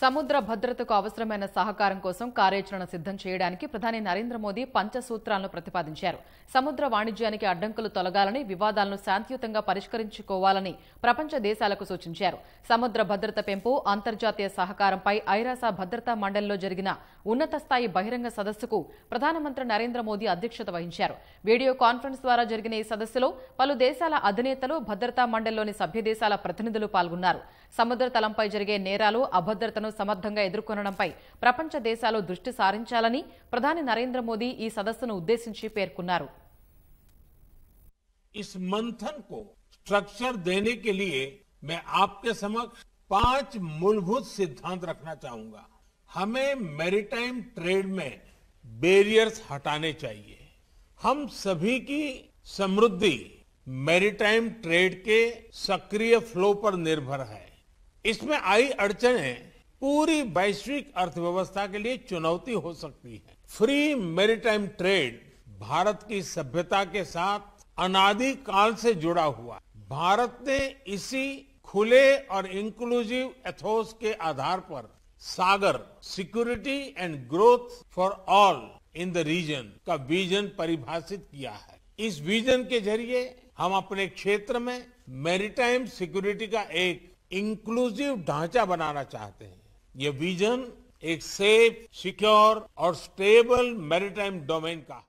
సముద్ర భద్రతకు అవసరమైన సహకారం కోసం కార్యాచరణ సిద్ధం చేయడానికి ప్రధాని నరేంద్ర మోదీ పంచసూత్రాలను ప్రతిపాదించారు సముద్ర వాణిజ్యానికి అడ్డంకులు తొలగాలని వివాదాలను శాంతియుతంగా పరిష్కరించుకోవాలని ప్రపంచ దేశాలకు సూచించారు సముద్ర భద్రత పెంపు అంతర్జాతీయ సహకారంపై ఐరాస భద్రతా మండలిలో జరిగిన ఉన్నత స్థాయి బహిరంగ సదస్సుకు ప్రధానమంత్రి నరేంద్ర మోదీ అధ్యక్షత వహించారు వీడియో కాన్ఫరెన్స్ ద్వారా జరిగిన ఈ సదస్సులో పలు దేశాల అధినేతలు భద్రతా మండలిలోని సభ్యదేశాల ప్రతినిధులు పాల్గొన్నారు సముద్ర తలంపై జరిగే నేరాలు అభద్రతను సమస్యలను प्रपंच देश दृष्टि सारे प्रधान नरेंद्र मोदी सदस्य उद्देश्य पे इस मंथन को स्ट्रक्चर देने के लिए मैं आपके समक्ष पांच मूलभूत सिद्धांत रखना चाहूंगा हमें मैरिटाइम ट्रेड में बेरियर्स हटाने चाहिए हम सभी की समृद्धि मैरिटाइम ट्रेड के सक्रिय फ्लो पर निर्भर है इसमें आई अड़चने पूरी वैश्विक अर्थव्यवस्था के लिए चुनौती हो सकती है फ्री मेरीटाइम ट्रेड भारत की सभ्यता के साथ अनादि काल से जुड़ा हुआ भारत ने इसी खुले और इंक्लूसिव एथोस के आधार पर Sagar security and growth for all in the region का विजन परिभाषित किया है इस विजन के जरिए हम अपने क्षेत्र में मैरिटाइम सिक्योरिटी का एक इंक्लूसिव ढांचा बनाना चाहते हैं ये विजन एक सेफ सिक्योर और स्टेबल मैरिटाइम डोमेन का है